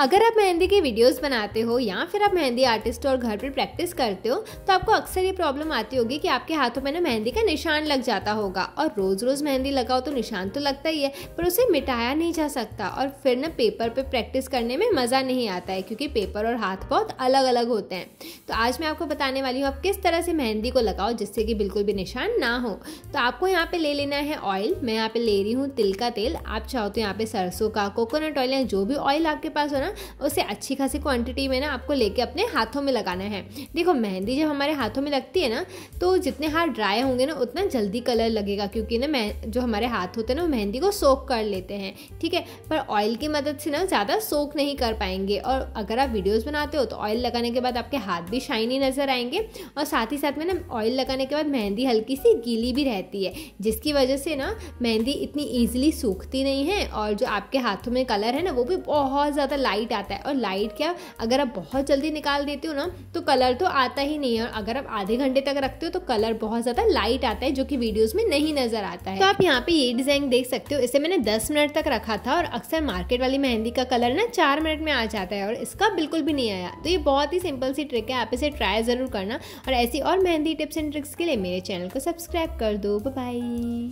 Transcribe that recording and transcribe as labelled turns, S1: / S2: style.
S1: अगर आप मेहंदी की वीडियोस बनाते हो या फिर आप मेहंदी आर्टिस्ट और घर पर प्रैक्टिस करते हो तो आपको अक्सर ये प्रॉब्लम आती होगी कि आपके हाथों में ना मेहंदी का निशान लग जाता होगा और रोज़ रोज़ मेहंदी लगाओ तो निशान तो लगता ही है पर उसे मिटाया नहीं जा सकता और फिर ना पेपर पर पे प्रैक्टिस करने में मज़ा नहीं आता है क्योंकि पेपर और हाथ बहुत अलग अलग होते हैं तो आज मैं आपको बताने वाली हूँ आप किस तरह से मेहंदी को लगाओ जिससे कि बिल्कुल भी निशान ना हो तो आपको यहाँ पर ले लेना है ऑयल मैं यहाँ पर ले रही हूँ तिल का तेल आप चाहो तो यहाँ पर सरसों का कोकोनट ऑयल या जो भी ऑयल आपके पास हो ना ना उसे अच्छी खासी क्वांटिटी में ना आपको लेके अपने हाथों में लगाना है देखो मेहंदी जब हमारे हाथों में लगती है ना तो जितने हाथ ड्राई होंगे ना उतना जल्दी कलर लगेगा क्योंकि ना मैं जो हमारे हाथ होते हैं ना मेहंदी को सोख कर लेते हैं ठीक है पर ऑयल की मदद से ना ज़्यादा सोख नहीं कर पाएंगे और अगर आप वीडियोज़ बनाते हो तो ऑयल लगाने के बाद आपके हाथ भी शाइनी नज़र आएंगे और साथ ही साथ में ना ऑयल लगाने के बाद मेहंदी हल्की सी गीली भी रहती है जिसकी वजह से ना मेहंदी इतनी ईजिली सूखती नहीं है और जो आपके हाथों में कलर है ना वो भी बहुत ज़्यादा लाइट लाइट आता है और लाइट क्या अगर आप बहुत जल्दी निकाल देते हो ना तो कलर तो आता ही नहीं है और अगर आप आधे घंटे तक रखते हो तो कलर बहुत ज़्यादा लाइट आता है जो कि वीडियोस में नहीं नज़र आता है तो आप यहाँ पे ये डिज़ाइन देख सकते हो इसे मैंने दस मिनट तक रखा था और अक्सर मार्केट वाली मेहंदी का कलर ना चार मिनट में आ जाता है और इसका बिल्कुल भी नहीं आया तो ये बहुत ही सिंपल सी ट्रिक है आप इसे ट्राई ज़रूर करना और ऐसी और मेहंदी टिप्स एंड ट्रिक्स के लिए मेरे चैनल को सब्सक्राइब कर दो बाई